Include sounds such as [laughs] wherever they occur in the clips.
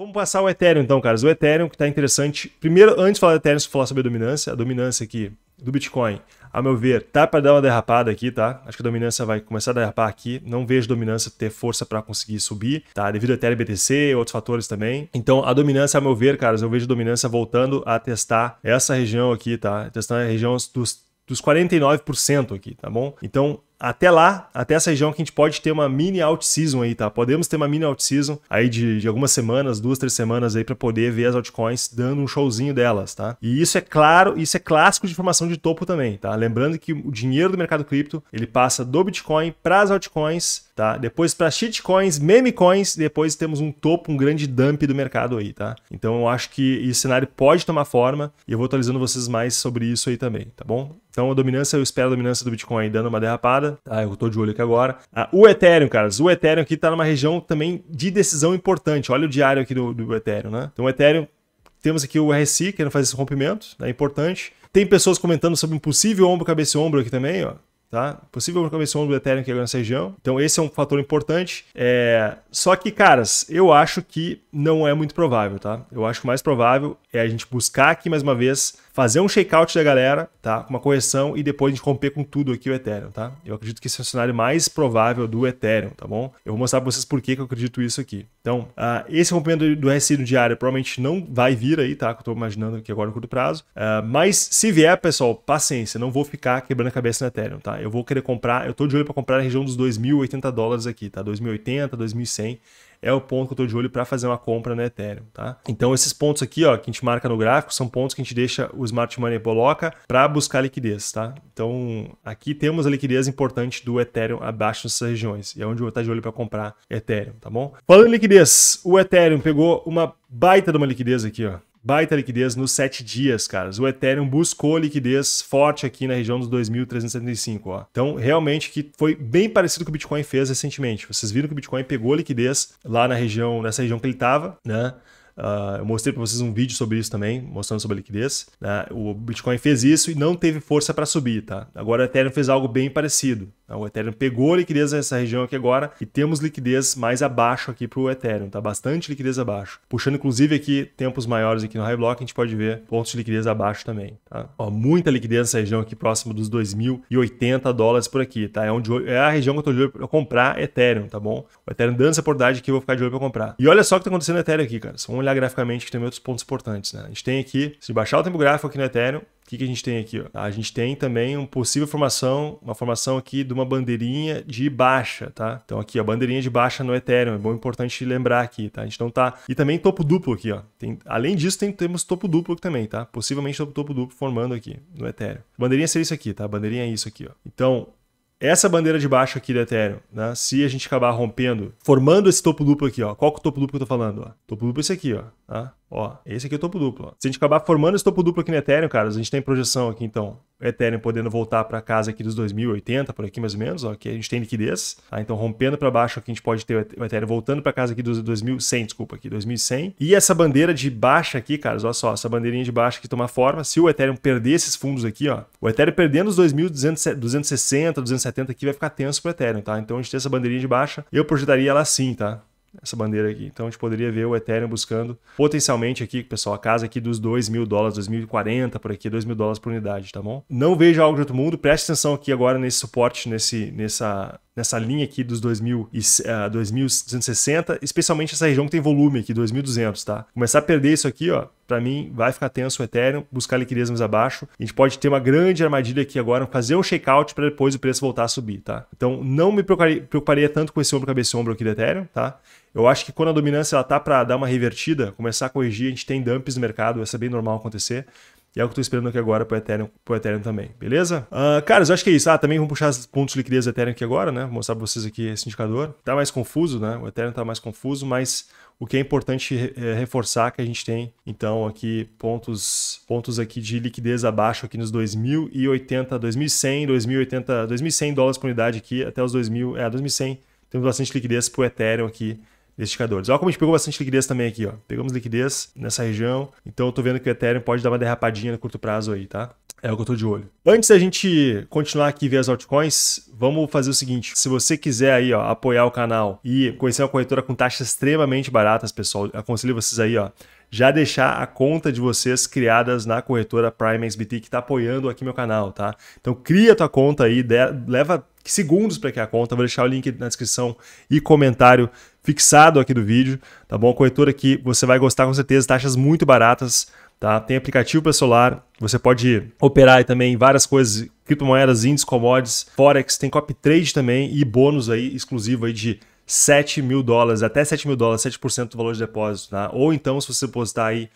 Vamos passar o Ethereum então, caras. O Ethereum que está interessante. Primeiro, antes de falar do Ethereum, falar sobre a dominância, a dominância aqui do Bitcoin, a meu ver, tá para dar uma derrapada aqui, tá? Acho que a dominância vai começar a derrapar aqui. Não vejo dominância ter força para conseguir subir, tá? Devido a Ethereum BTC, outros fatores também. Então, a dominância, a meu ver, caras, eu vejo dominância voltando a testar essa região aqui, tá? Testando a região dos dos 49% aqui, tá bom? Então, até lá, até essa região que a gente pode ter uma mini out-season aí, tá? Podemos ter uma mini out-season aí de, de, algumas semanas, duas, três semanas aí para poder ver as altcoins dando um showzinho delas, tá? E isso é claro, isso é clássico de formação de topo também, tá? Lembrando que o dinheiro do mercado cripto, ele passa do Bitcoin para as altcoins, tá? Depois para shitcoins, memecoins, depois temos um topo, um grande dump do mercado aí, tá? Então eu acho que esse cenário pode tomar forma e eu vou atualizando vocês mais sobre isso aí também, tá bom? Então a dominância, eu espero a dominância do Bitcoin dando uma derrapada, tá? Eu tô de olho aqui agora. Ah, o Ethereum, caras, o Ethereum aqui tá numa região também de decisão importante. Olha o diário aqui do, do Ethereum, né? Então o Ethereum, temos aqui o RSI querendo fazer esse rompimento, é né? importante. Tem pessoas comentando sobre um possível ombro, cabeça e ombro aqui também, ó tá? Possível conversão do Ethereum aqui agora é nessa região. Então, esse é um fator importante. É... Só que, caras, eu acho que não é muito provável, tá? Eu acho que o mais provável é a gente buscar aqui mais uma vez fazer um shakeout da galera, tá? Com uma correção e depois a gente romper com tudo aqui o Ethereum, tá? Eu acredito que esse é o cenário mais provável do Ethereum, tá bom? Eu vou mostrar para vocês por que, que eu acredito isso aqui. Então, uh, esse rompimento do RSI no diário provavelmente não vai vir aí, tá? Que eu tô imaginando aqui agora no curto prazo. Uh, mas se vier, pessoal, paciência, não vou ficar quebrando a cabeça no Ethereum, tá? Eu vou querer comprar, eu tô de olho para comprar na região dos 2.080 dólares aqui, tá? 2.080, 2.100 é o ponto que eu estou de olho para fazer uma compra no Ethereum, tá? Então esses pontos aqui, ó, que a gente marca no gráfico, são pontos que a gente deixa o smart money coloca para buscar liquidez, tá? Então aqui temos a liquidez importante do Ethereum abaixo dessas regiões e é onde eu vou estar tá de olho para comprar Ethereum, tá bom? Falando em liquidez, o Ethereum pegou uma baita de uma liquidez aqui, ó baita liquidez nos sete dias, caras. O Ethereum buscou liquidez forte aqui na região dos 2.375, ó. Então, realmente que foi bem parecido com o Bitcoin fez recentemente. Vocês viram que o Bitcoin pegou liquidez lá na região, nessa região que ele estava, né? Uh, eu mostrei para vocês um vídeo sobre isso também, mostrando sobre a liquidez. Né? O Bitcoin fez isso e não teve força para subir, tá? Agora o Ethereum fez algo bem parecido. Tá? O Ethereum pegou liquidez nessa região aqui agora e temos liquidez mais abaixo aqui para o Ethereum, tá? Bastante liquidez abaixo. Puxando inclusive aqui tempos maiores aqui no High Block, a gente pode ver pontos de liquidez abaixo também, tá? Ó, muita liquidez nessa região aqui próximo dos 2.080 dólares por aqui, tá? É, onde, é a região que eu tô de olho para comprar Ethereum, tá bom? O Ethereum dando essa oportunidade aqui, eu vou ficar de olho para comprar. E olha só o que tá acontecendo no Ethereum aqui, cara. Vamos olhar graficamente que tem outros pontos importantes, né? A gente tem aqui, se baixar o tempo gráfico aqui no Ethereum, que, que a gente tem aqui? Ó? A gente tem também uma possível formação, uma formação aqui de uma bandeirinha de baixa, tá? Então aqui, a bandeirinha de baixa no Ethereum, é bom importante lembrar aqui, tá? A gente não tá... E também topo duplo aqui, ó. Tem... Além disso, tem... temos topo duplo também, tá? Possivelmente topo, topo duplo formando aqui no Ethereum. Bandeirinha seria isso aqui, tá? Bandeirinha é isso aqui, ó. Então, essa bandeira de baixo aqui do Ethereum, né? se a gente acabar rompendo, formando esse topo duplo aqui, ó, qual que é o topo duplo que eu tô falando? Ó? Topo duplo é esse aqui, ó. Tá? Ó, esse aqui é o topo duplo. Ó. Se a gente acabar formando esse topo duplo aqui no Ethereum, cara, a gente tem projeção aqui, então, Ethereum podendo voltar para casa aqui dos 2080, por aqui mais ou menos, ó, que a gente tem liquidez. Tá? Então, rompendo para baixo aqui, a gente pode ter o Ethereum voltando para casa aqui dos 2100, desculpa, aqui 2100. E essa bandeira de baixa aqui, cara, olha só, essa bandeirinha de baixa que tomar forma, se o Ethereum perder esses fundos aqui, ó, o Ethereum perdendo os 2260, 270 aqui, vai ficar tenso pro Ethereum, tá? Então, a gente tem essa bandeirinha de baixa, eu projetaria ela assim, tá? essa bandeira aqui. Então a gente poderia ver o Ethereum buscando potencialmente aqui, pessoal, a casa aqui dos 2 mil dólares, 2040 por aqui, 2 mil dólares por unidade, tá bom? Não vejo algo de outro mundo, preste atenção aqui agora nesse suporte, nesse, nessa, nessa linha aqui dos 2000 e, uh, ah, 2.260, especialmente essa região que tem volume aqui, 2.200, tá? Começar a perder isso aqui, ó, para mim vai ficar tenso o Ethereum, buscar liquidez mais abaixo. A gente pode ter uma grande armadilha aqui agora, fazer um shakeout para depois o preço voltar a subir, tá? Então não me preocuparia, preocuparia tanto com esse ombro, cabeça e ombro aqui do Ethereum, tá? Eu acho que quando a dominância ela tá para dar uma revertida, começar a corrigir, a gente tem dumps no mercado, isso é bem normal acontecer. E é o que eu tô esperando aqui agora pro Ethereum, pro Ethereum também, beleza? Uh, caras, eu acho que é isso. Ah, também vou puxar os pontos de liquidez do Ethereum aqui agora, né? Vou mostrar para vocês aqui esse indicador. Tá mais confuso, né? O Ethereum tá mais confuso, mas o que é importante é reforçar que a gente tem, então, aqui pontos, pontos aqui de liquidez abaixo aqui nos 2080, 2100, 2080, 2100 dólares por unidade aqui até os 2000, é, 2100. Temos bastante liquidez pro Ethereum aqui desses indicadores. Olha como a gente pegou bastante liquidez também aqui, ó. Pegamos liquidez nessa região, então eu tô vendo que o Ethereum pode dar uma derrapadinha no curto prazo aí, tá? É o que eu tô de olho. Antes da gente continuar aqui ver as altcoins, vamos fazer o seguinte: se você quiser aí, ó, apoiar o canal e conhecer uma corretora com taxas extremamente baratas, pessoal, aconselho vocês aí, ó já deixar a conta de vocês criadas na corretora Prime XBT que está apoiando aqui meu canal, tá? Então cria tua conta aí, leva segundos para criar a conta, vou deixar o link na descrição e comentário fixado aqui do vídeo, tá bom? A corretora que você vai gostar com certeza, taxas muito baratas, tá? Tem aplicativo para celular, você pode operar também várias coisas, criptomoedas, índices, commodities, forex, tem copy trade também e bônus aí exclusivo aí de 7 mil dólares, até 7 mil dólares, 7% do valor de depósito, tá? Ou então, se você depositar aí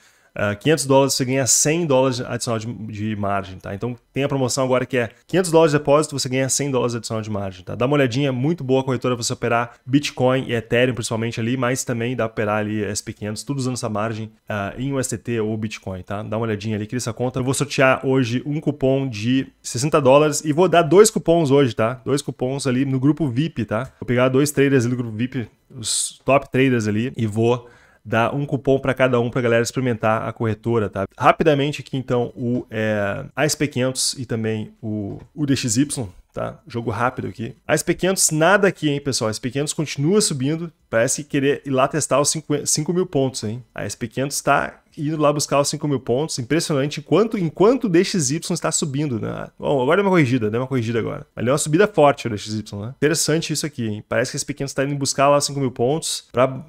500 ah, dólares você ganha 100 dólares adicional de, de, margem, tá? Então tem a promoção agora que é 500 dólares de depósito, você ganha 100 dólares adicional de margem, tá? Dá uma olhadinha, é muito boa corretora você operar Bitcoin e Ethereum principalmente ali, mas também dá pra operar ali SP500, tudo usando essa margem uh, em USDT ou Bitcoin, tá? Dá uma olhadinha ali, cria essa conta. Eu vou sortear hoje um cupom de 60 dólares e vou dar dois cupons hoje, tá? Dois cupons ali no grupo VIP, tá? Vou pegar dois traders ali do grupo VIP, os top traders ali, e vou dá um cupom para cada um para galera experimentar a corretora, tá? Rapidamente aqui então o é, ASP500 e também o DXY, tá? Jogo rápido aqui. ASP500 nada aqui, hein, pessoal? ASP500 continua subindo, parece querer ir lá testar os 5, mil pontos, hein? ASP500 está indo lá buscar os 5 mil pontos. Impressionante enquanto, enquanto o DXY está subindo. Né? Bom, agora deu uma corrigida, deu uma corrigida agora. Mas deu é uma subida forte o DXY, né? Interessante isso aqui, hein? Parece que esse pequeno está indo buscar lá os 5 mil pontos para [laughs]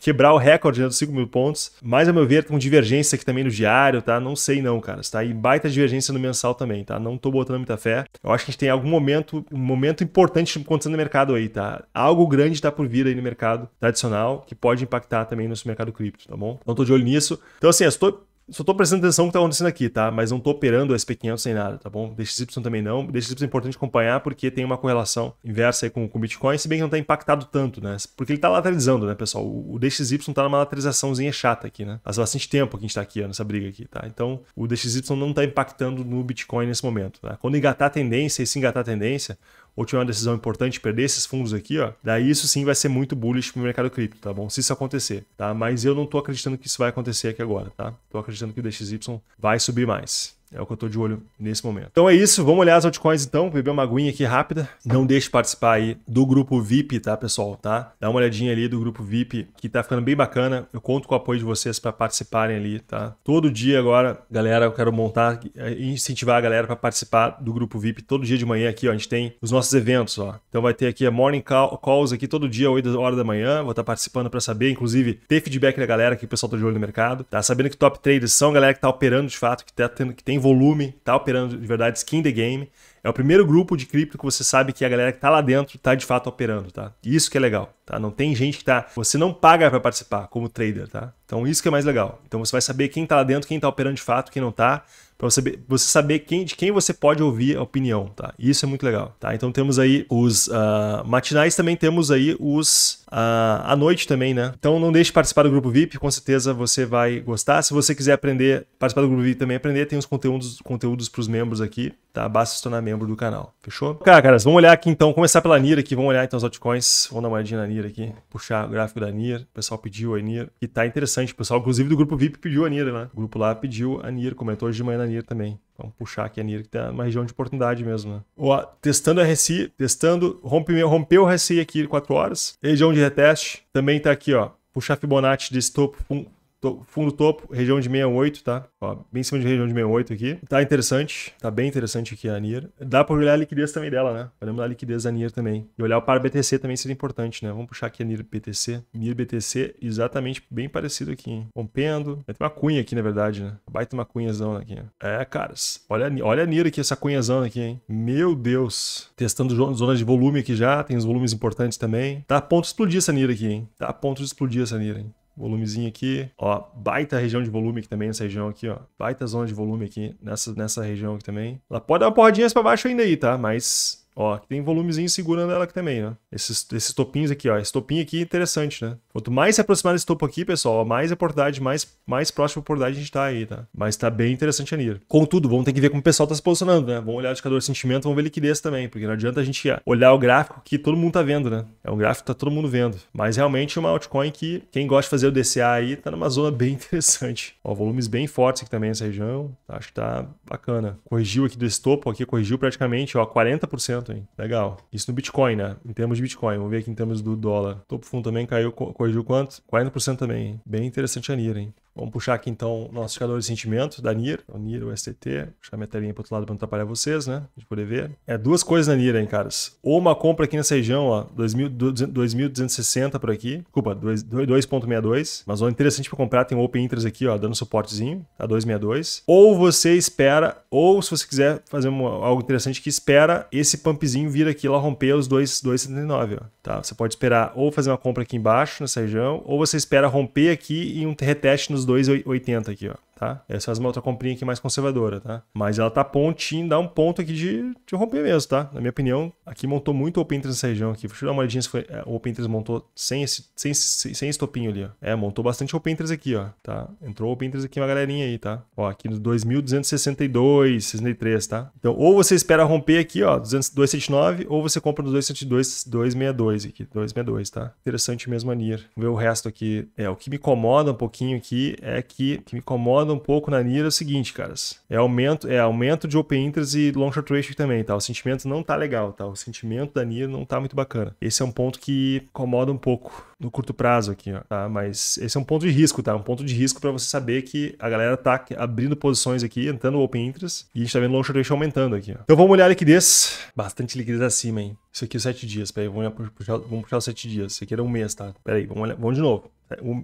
quebrar o recorde né, dos 5 mil pontos. Mas, a meu ver, com divergência aqui também no diário, tá? Não sei não, cara. Está aí baita divergência no mensal também, tá? Não tô botando muita fé. Eu acho que a gente tem algum momento, um momento importante acontecendo no mercado aí, tá? Algo grande está por vir aí no mercado tradicional que pode impactar também no nosso mercado cripto, tá bom? Então tô de olho nisso. Então, assim, eu estou só tô prestando atenção no que tá acontecendo aqui, tá? Mas não tô operando o SP500 sem nada, tá bom? DXY também não. DXY é importante acompanhar porque tem uma correlação inversa aí com o Bitcoin, se bem que não tá impactado tanto, né? Porque ele tá lateralizando, né, pessoal? O DXY tá numa lateralizaçãozinha chata aqui, né? Há bastante tempo que a gente tá aqui, ó, nessa briga aqui, tá? Então, o DXY não tá impactando no Bitcoin nesse momento, tá? Quando engatar a tendência e se engatar a tendência, ou tiver uma decisão importante, perder esses fundos aqui, ó, daí isso sim vai ser muito bullish pro mercado cripto, tá bom? Se isso acontecer, tá? Mas eu não tô acreditando que isso vai acontecer aqui agora, tá? Tô acreditando que o DXY vai subir mais. É o que eu tô de olho nesse momento. Então é isso, vamos olhar as altcoins então, beber uma aguinha aqui rápida. Não deixe de participar aí do grupo VIP, tá, pessoal, tá? Dá uma olhadinha ali do grupo VIP, que tá ficando bem bacana. Eu conto com o apoio de vocês para participarem ali, tá? Todo dia agora, galera, eu quero montar e eh, incentivar a galera para participar do grupo VIP todo dia de manhã aqui, ó. A gente tem os nossos eventos, ó. Então vai ter aqui a Morning Calls aqui todo dia, 8 horas da manhã. Vou estar tá participando para saber, inclusive, ter feedback da galera que o pessoal tá de olho no mercado, tá? Sabendo que top traders são a galera que tá operando de fato, que tá tendo que tem volume, tá operando de verdade, skin the game. É o primeiro grupo de cripto que você sabe que a galera que tá lá dentro tá de fato operando, tá? Isso que é legal, tá? Não tem gente que tá, você não paga para participar como trader, tá? Então isso que é mais legal. Então você vai saber quem tá lá dentro, quem tá operando de fato, quem não tá para você, você saber quem, de quem você pode ouvir a opinião, tá? Isso é muito legal, tá? Então temos aí os uh, matinais, também temos aí os uh, à noite também, né? Então não deixe de participar do grupo VIP, com certeza você vai gostar. Se você quiser aprender, participar do grupo VIP também aprender, tem os conteúdos conteúdos para os membros aqui tá? Basta se tornar membro do canal, fechou? Cara, caras, vamos olhar aqui então, começar pela NIR aqui, vamos olhar então os altcoins, vamos dar uma olhadinha na NIR aqui, puxar o gráfico da NIR, o pessoal pediu a NIR, e tá interessante, o pessoal inclusive do grupo VIP pediu a NIR, né? O grupo lá pediu a NIR, comentou hoje de manhã na NIR também. Vamos puxar aqui a NIR, que tá uma região de oportunidade mesmo, né? Ó, testando RSI, testando, rompe, rompeu o RSI aqui 4 horas, região de reteste, também tá aqui, ó, puxar Fibonacci desse topo, pum, to, fundo topo, região de 68, tá? Ó, bem em cima de região de 68 aqui. Tá interessante, tá bem interessante aqui a NIR. Dá pra olhar a liquidez também dela, né? Podemos olhar a liquidez da NIR também. E olhar o par BTC também seria importante, né? Vamos puxar aqui a NIR BTC. NIR BTC, exatamente bem parecido aqui, hein? Rompendo. Vai ter uma cunha aqui, na verdade, né? ter uma cunhazão aqui, né? É, caras. Olha, olha a NIR aqui, essa cunhazão aqui, hein? Meu Deus. Testando zonas de volume aqui já, tem os volumes importantes também. Tá a ponto de explodir essa NIR aqui, hein? Tá a ponto de explodir essa NIR, hein? volumezinho aqui, ó, baita região de volume aqui também, nessa região aqui, ó, baita zona de volume aqui, nessa, nessa região aqui também. Ela pode dar uma porradinha pra baixo ainda aí, tá? Mas Ó, aqui tem volumezinho segurando ela aqui também, né? Esses, esses topinhos aqui, ó. Esse topinho aqui é interessante, né? Quanto mais se aproximar desse topo aqui, pessoal, mais oportunidade, mais, mais próximo oportunidade a gente tá aí, tá? Mas tá bem interessante a NIR. Contudo, vamos ter que ver como o pessoal tá se posicionando, né? Vamos olhar o indicador de sentimento, vamos ver liquidez também, porque não adianta a gente olhar o gráfico que todo mundo tá vendo, né? É um gráfico que tá todo mundo vendo. Mas realmente é uma altcoin que quem gosta de fazer o DCA aí tá numa zona bem [laughs] interessante. Ó, volumes bem fortes aqui também nessa região. Tá? Acho que tá bacana. Corrigiu aqui desse topo aqui, corrigiu praticamente, ó, 40% hein? Legal. Isso no Bitcoin, né? Em termos de Bitcoin. Vamos ver aqui em termos do dólar. Topo Fundo também caiu, corrigiu quanto? 40% também. Hein? Bem interessante a hein? Vamos puxar aqui então o nosso indicador de sentimento da NIR, o NIR, o STT. Puxar minha telinha para outro lado para não atrapalhar vocês, né? De poder ver. É duas coisas na NIR, hein, caras. Ou uma compra aqui nessa região, ó, 2.260 por aqui. Desculpa, 2.62. Mas o interessante para comprar tem o Open Interest aqui, ó, dando suportezinho, a tá? 2.62. Ou você espera, ou se você quiser fazer uma, algo interessante que espera esse pumpzinho vir aqui lá romper os 2.79, ó, tá? Você pode esperar ou fazer uma compra aqui embaixo nessa região, ou você espera romper aqui e um reteste nos menos 2,80 aqui, ó tá? Essa é uma outra comprinha aqui mais conservadora, tá? Mas ela tá pontinho, dá um ponto aqui de, de romper mesmo, tá? Na minha opinião, aqui montou muito o Open Interest nessa região aqui. Deixa eu dar uma olhadinha se foi, é, o Open Interest montou sem esse, sem, sem, sem esse topinho ali, ó. É, montou bastante Open Interest aqui, ó, tá? Entrou o Open Interest aqui uma galerinha aí, tá? Ó, aqui nos 2.262, 63, tá? Então, ou você espera romper aqui, ó, 279, ou você compra nos 272, 262 aqui, 262, tá? Interessante mesmo a NIR. Ver o resto aqui. É, o que me incomoda um pouquinho aqui é que, que me incomoda um pouco na NIR é o seguinte, caras. É aumento, é aumento de open interest e long short ratio também, tá? O sentimento não tá legal, tá? O sentimento da NIR não tá muito bacana. Esse é um ponto que incomoda um pouco no curto prazo aqui, ó, tá? Mas esse é um ponto de risco, tá? Um ponto de risco para você saber que a galera tá abrindo posições aqui, entrando open interest e a gente tá vendo long short ratio aumentando aqui, ó. Então vamos olhar a liquidez. Bastante liquidez acima, hein? Isso aqui é sete dias, peraí, vamos puxar, vamos puxar os sete dias. Isso aqui era um mês, tá? Peraí, vamos, olhar, vamos de novo.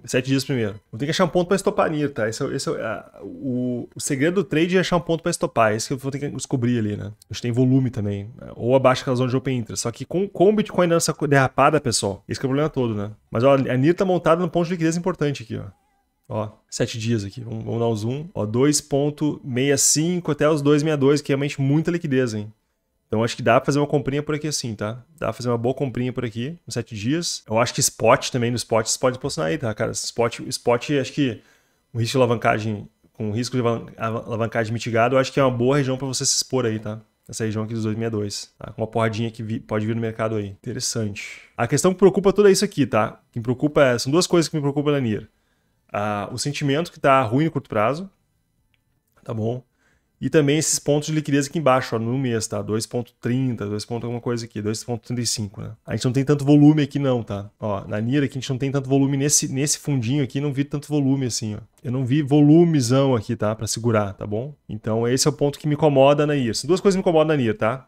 Sete dias primeiro. vou ter que achar um ponto para estopar nir, tá? Esse, é esse, é a, o, o, segredo do trade é achar um ponto para estopar. Isso que eu vou ter que descobrir ali, né? A gente tem volume também. Né? Ou abaixo da zona de open interest. Só que com, com o Bitcoin dando essa derrapada, pessoal, esse é o problema todo, né? Mas ó, a NIR tá montada no ponto de liquidez importante aqui, ó. Ó, sete dias aqui. Vamos, vamos dar um zoom. Ó, 2.65 até os 2.62, que é realmente muita liquidez, hein? Então acho que dá pra fazer uma comprinha por aqui assim, tá? Dá pra fazer uma boa comprinha por aqui, uns 7 dias. Eu acho que spot também, no spot, você pode posicionar aí, tá, cara? Spot, spot acho que um risco de alavancagem, com risco de alavancagem mitigado, eu acho que é uma boa região para você se expor aí, tá? Essa região aqui dos 262, tá? Com uma porradinha que vi, pode vir no mercado aí. Interessante. A questão que preocupa toda é isso aqui, tá? Que me preocupa é, são duas coisas que me preocupam na NIR. Ah, o sentimento que tá ruim no curto prazo, tá bom? E também esses pontos de liquidez aqui embaixo, ó, no mês, tá? 2.30, 2. alguma coisa aqui, 2.35, né? A gente não tem tanto volume aqui não, tá? Ó, na Nira aqui a gente não tem tanto volume nesse, nesse fundinho aqui, não vi tanto volume assim, ó. Eu não vi volumezão aqui, tá? Para segurar, tá bom? Então esse é o ponto que me incomoda na Nira. Duas coisas me incomodam na Nira, tá?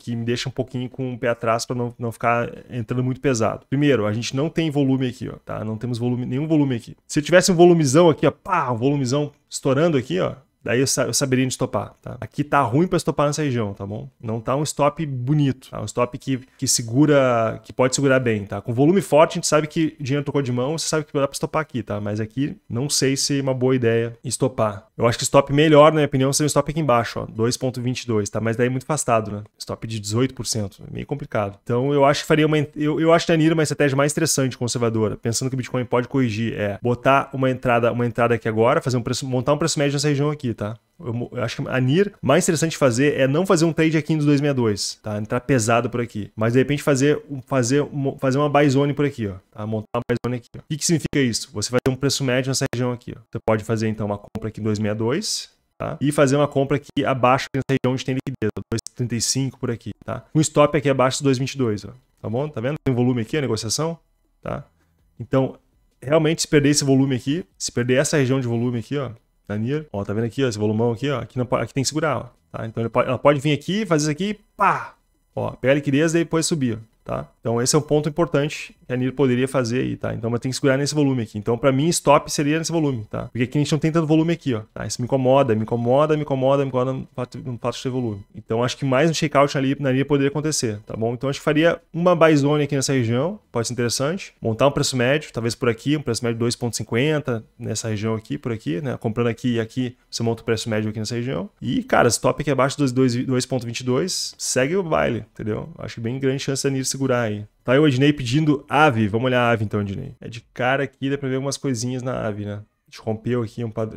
que, me deixa um pouquinho com o pé atrás para não, não ficar entrando muito pesado. Primeiro, a gente não tem volume aqui, ó, tá? Não temos volume, nenhum volume aqui. Se tivesse um volumezão aqui, ó, pá, um volumezão estourando aqui, ó, Daí eu, saberia onde estopar, tá? Aqui tá ruim para estopar nessa região, tá bom? Não tá um stop bonito, tá? Um stop que, que segura, que pode segurar bem, tá? Com volume forte, a gente sabe que dinheiro tocou de mão, você sabe que dá para estopar aqui, tá? Mas aqui, não sei se é uma boa ideia estopar. Eu acho que stop melhor, na minha opinião, seria um stop aqui embaixo, ó, 2.22, tá? Mas daí é muito afastado, né? Stop de 18%, é meio complicado. Então eu acho que faria uma... Eu, eu acho da uma estratégia mais estressante, conservadora, pensando que o Bitcoin pode corrigir, é botar uma entrada, uma entrada aqui agora, fazer um preço, montar um preço médio nessa região aqui, tá? Eu, acho que a NIR, mais interessante fazer é não fazer um trade aqui nos 262, tá? Entrar pesado por aqui. Mas de repente fazer, fazer, fazer uma buy zone por aqui, ó. Tá? Montar uma buy zone aqui. Ó. O que, que significa isso? Você vai ter um preço médio nessa região aqui. Ó. Você pode fazer então uma compra aqui em 262. Tá? E fazer uma compra aqui abaixo dessa região onde tem liquidez, 2,35 por aqui, tá? Um stop aqui abaixo dos 2,22, ó. Tá bom? Tá vendo? Tem volume aqui a negociação, tá? Então, realmente se perder esse volume aqui, se perder essa região de volume aqui, ó, Ó, tá vendo aqui, ó, esse volumão aqui, ó. Aqui, não, aqui tem que segurar, ó. Tá? Então pode, ela pode vir aqui, fazer isso aqui, pá! Ó, pegar a liquidez e depois subir, tá? Então esse é o ponto importante a Nir poderia fazer aí, tá? Então, mas tem que segurar nesse volume aqui. Então, para mim, stop seria nesse volume, tá? Porque aqui a gente não tem tanto volume aqui, ó. Tá? Isso me incomoda, me incomoda, me incomoda, me incomoda no fato, de ter volume. Então, acho que mais um shakeout ali na Nir poderia acontecer, tá bom? Então, acho que faria uma buy zone aqui nessa região, pode ser interessante. Montar um preço médio, talvez por aqui, um preço médio 2,50 nessa região aqui, por aqui, né? Comprando aqui e aqui, você monta o preço médio aqui nessa região. E, cara, stop aqui abaixo dos 2,22, segue o baile, entendeu? Acho é bem grande chance da Nir segurar aí. Tá aí o Ednei pedindo ave. Vamos olhar a ave então, Ednei. É de cara aqui, dá pra ver umas coisinhas na ave, né? A gente rompeu aqui um pad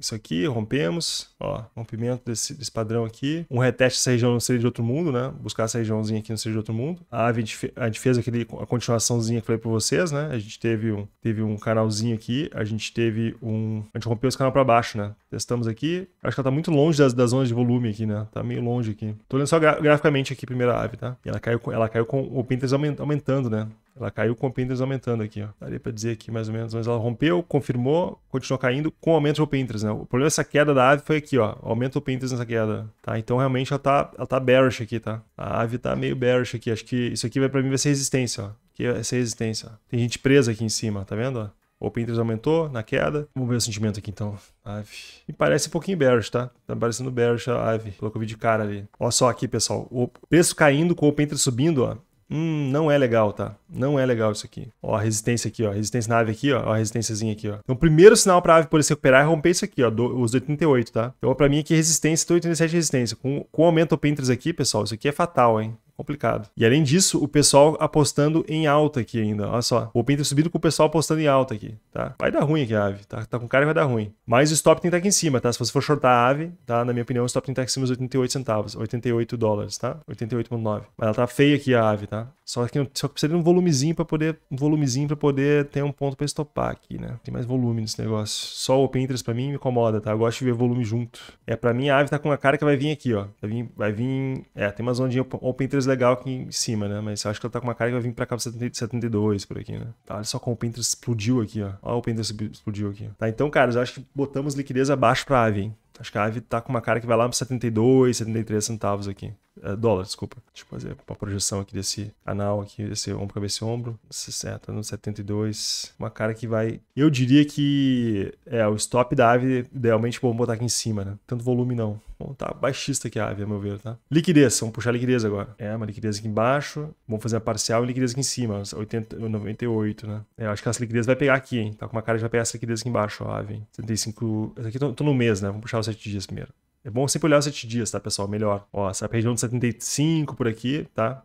isso aqui, rompemos, ó, rompimento desse, desse padrão aqui. Um reteste dessa região não seria de outro mundo, né? Buscar essa regiãozinha aqui não seria de outro mundo. A ave, a gente fez aquele, a continuaçãozinha que eu falei pra vocês, né? A gente teve um, teve um canalzinho aqui, a gente teve um... A gente rompeu esse canal pra baixo, né? Testamos aqui. Acho que ela tá muito longe das, das zonas de volume aqui, né? Tá meio longe aqui. Tô olhando só gra graficamente aqui primeira ave, tá? E ela caiu, ela caiu com o Pinterest aumentando, né? Ela caiu com o Pinterest aumentando aqui, ó. Daria para dizer aqui mais ou menos, mas ela rompeu, confirmou, continuou caindo com aumento do Pinterest, né? O problema dessa queda da ave foi aqui, ó. Aumento do Pinterest nessa queda, tá? Então realmente ela tá, ela tá bearish aqui, tá? A ave tá meio bearish aqui. Acho que isso aqui vai para mim vai ser resistência, ó. Aqui vai é ser resistência. Ó. Tem gente presa aqui em cima, tá vendo, ó? O Pinterest aumentou na queda. Vamos ver o sentimento aqui então. Ave. Me parece um pouquinho bearish, tá? Tá parecendo bearish a ave. colocou vídeo de cara ali. Olha só aqui, pessoal. O preço caindo com o Pinterest subindo, ó. Hum, não é legal, tá? Não é legal isso aqui. Ó, a resistência aqui, ó. Resistência na ave aqui, ó. ó a resistênciazinha aqui, ó. Então, o primeiro sinal pra ave poder se recuperar é romper isso aqui, ó. Do, os 88, tá? Então, pra mim aqui, resistência, 87 resistência. Com, com aumento Pinterest aqui, pessoal, isso aqui é fatal, hein? complicado. E além disso, o pessoal apostando em alta aqui ainda. Olha só. O Open tá subindo com o pessoal apostando em alta aqui, tá? Vai dar ruim aqui a ave, tá? Tá com cara e vai dar ruim. Mas o stop tem que estar aqui em cima, tá? Se você for shortar a ave, tá? Na minha opinião, o stop tem que estar aqui em cima dos 88 centavos, 88 dólares, tá? 88.9. Mas ela tá feia aqui a ave, tá? Só que, só que precisa de um volumezinho para poder, um volumezinho para poder ter um ponto para estopar aqui, né? Tem mais volume nesse negócio. Só o Open Interest para mim me incomoda, tá? Eu gosto de ver volume junto. É, para mim a ave tá com a cara que vai vir aqui, ó. Vai vir, vai vir, é, tem uma ondinha Open Interest legal aqui em cima, né? Mas eu acho que ela tá com uma cara que vai vir pra cá pra 72, por aqui, né? Tá, olha só como o Pinterest explodiu aqui, ó. Olha o Pinterest explodiu aqui. Tá, então, eu acho que botamos liquidez abaixo pra AVE, hein? Acho que a AVE tá com uma cara que vai lá pra 72, 73 centavos aqui. É, dólar, desculpa. Deixa eu fazer uma projeção aqui desse anal, aqui, desse ombro, cabeça e ombro. 60, no 72. Uma cara que vai. Eu diria que é o stop da ave, idealmente, vamos botar aqui em cima, né? Tanto volume não. Bom, tá baixista aqui a ave, a meu ver, tá? Liquidez, vamos puxar a liquidez agora. É, uma liquidez aqui embaixo. Vamos fazer a parcial e liquidez aqui em cima. 80, 98, né? É, eu acho que essa liquidez vai pegar aqui, hein? Tá com uma cara que vai pegar essa liquidez aqui embaixo, ó, a ave. Hein? 75. Essa aqui eu tô, tô no mês, né? Vamos puxar os 7 dias primeiro. É bom sempre olhar os 7 dias, tá, pessoal? Melhor. Ó, essa região é de 75 por aqui, tá?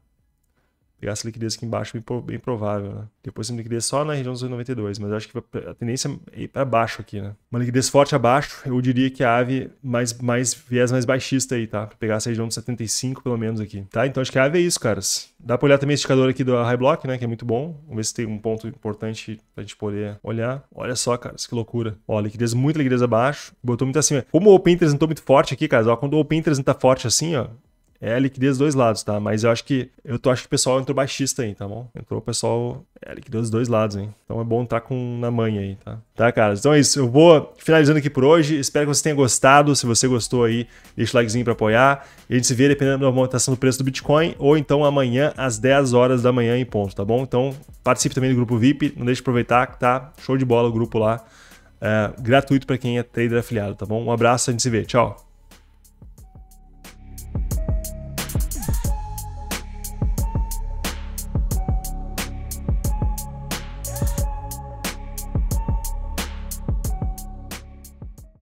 pegar essa liquidez aqui embaixo bem, bem provável. Né? Depois tem liquidez só na região dos 92, mas acho que a tendência é ir para baixo aqui. Né? Uma liquidez forte abaixo, eu diria que a AVE mais, mais viés mais baixista aí, tá? para pegar essa região dos 75 pelo menos aqui, tá? Então acho que a AVE é isso, caras. Dá para olhar também o indicador aqui do High Block, né? Que é muito bom. Vamos ver se tem um ponto importante para gente poder olhar. Olha só, caras, que loucura. Ó, liquidez, muita liquidez abaixo. Botou muito acima. Como o Open Interest não tá muito forte aqui, caras, ó, quando o Open Interest não tá forte assim, ó, é liquidez dos dois lados, tá? Mas eu acho que eu tô, acho que o pessoal entrou baixista aí, tá bom? Entrou o pessoal é liquidez dos dois lados, hein? Então é bom entrar com na manha aí, tá? Tá, cara? Então é isso. Eu vou finalizando aqui por hoje. Espero que você tenha gostado. Se você gostou aí, deixa o likezinho para apoiar. E a gente se vê dependendo da aumentação do preço do Bitcoin ou então amanhã às 10 horas da manhã em ponto, tá bom? Então participe também do grupo VIP. Não deixe de aproveitar que tá show de bola o grupo lá. É, gratuito para quem é trader afiliado, tá bom? Um abraço, a gente se vê. Tchau.